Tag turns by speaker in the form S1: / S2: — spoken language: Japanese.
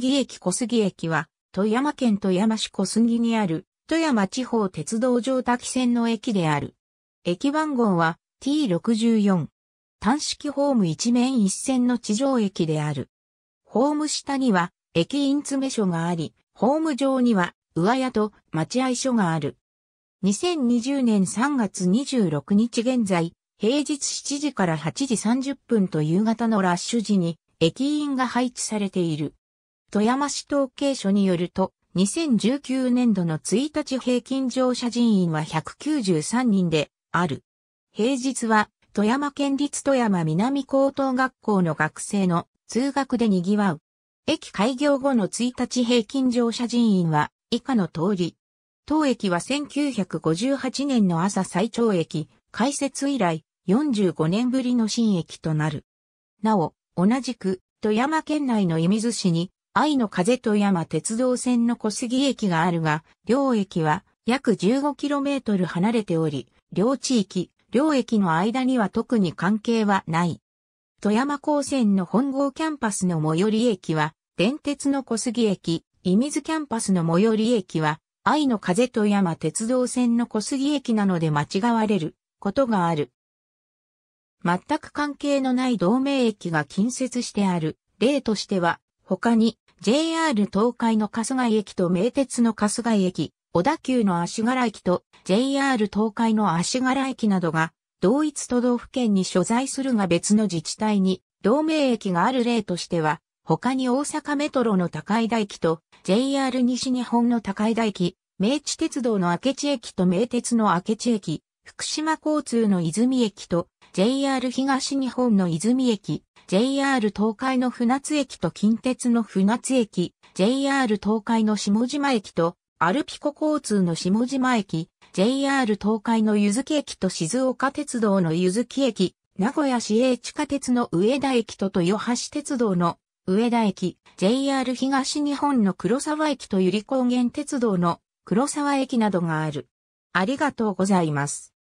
S1: 杉駅小杉駅は、富山県富山市小杉にある、富山地方鉄道上滝線の駅である。駅番号は T64。単式ホーム一面一線の地上駅である。ホーム下には、駅員詰所があり、ホーム上には、上屋と待合所がある。2020年3月26日現在、平日7時から8時30分と夕方のラッシュ時に、駅員が配置されている。富山市統計所によると、2019年度の1日平均乗車人員は193人である。平日は富山県立富山南高等学校の学生の通学で賑わう。駅開業後の1日平均乗車人員は以下の通り。当駅は1958年の朝最長駅開設以来45年ぶりの新駅となる。なお、同じく富山県内の射水市に愛の風と山鉄道線の小杉駅があるが、両駅は約 15km 離れており、両地域、両駅の間には特に関係はない。富山高専の本郷キャンパスの最寄り駅は、電鉄の小杉駅、伊水キャンパスの最寄り駅は、愛の風と山鉄道線の小杉駅なので間違われることがある。全く関係のない同盟駅が近接してある例としては、他に JR 東海の春日井駅と名鉄の春日井駅、小田急の足柄駅と JR 東海の足柄駅などが同一都道府県に所在するが別の自治体に同名駅がある例としては、他に大阪メトロの高井田駅と JR 西日本の高井田駅、明治鉄道の明智駅と名鉄の明智駅、福島交通の泉駅と JR 東日本の泉駅、JR 東海の船津駅と近鉄の船津駅、JR 東海の下島駅と、アルピコ交通の下島駅、JR 東海の湯月駅と静岡鉄道の湯月駅、名古屋市営地下鉄の上田駅と豊橋鉄道の上田駅、JR 東日本の黒沢駅と百合高原鉄道の黒沢駅などがある。ありがとうございます。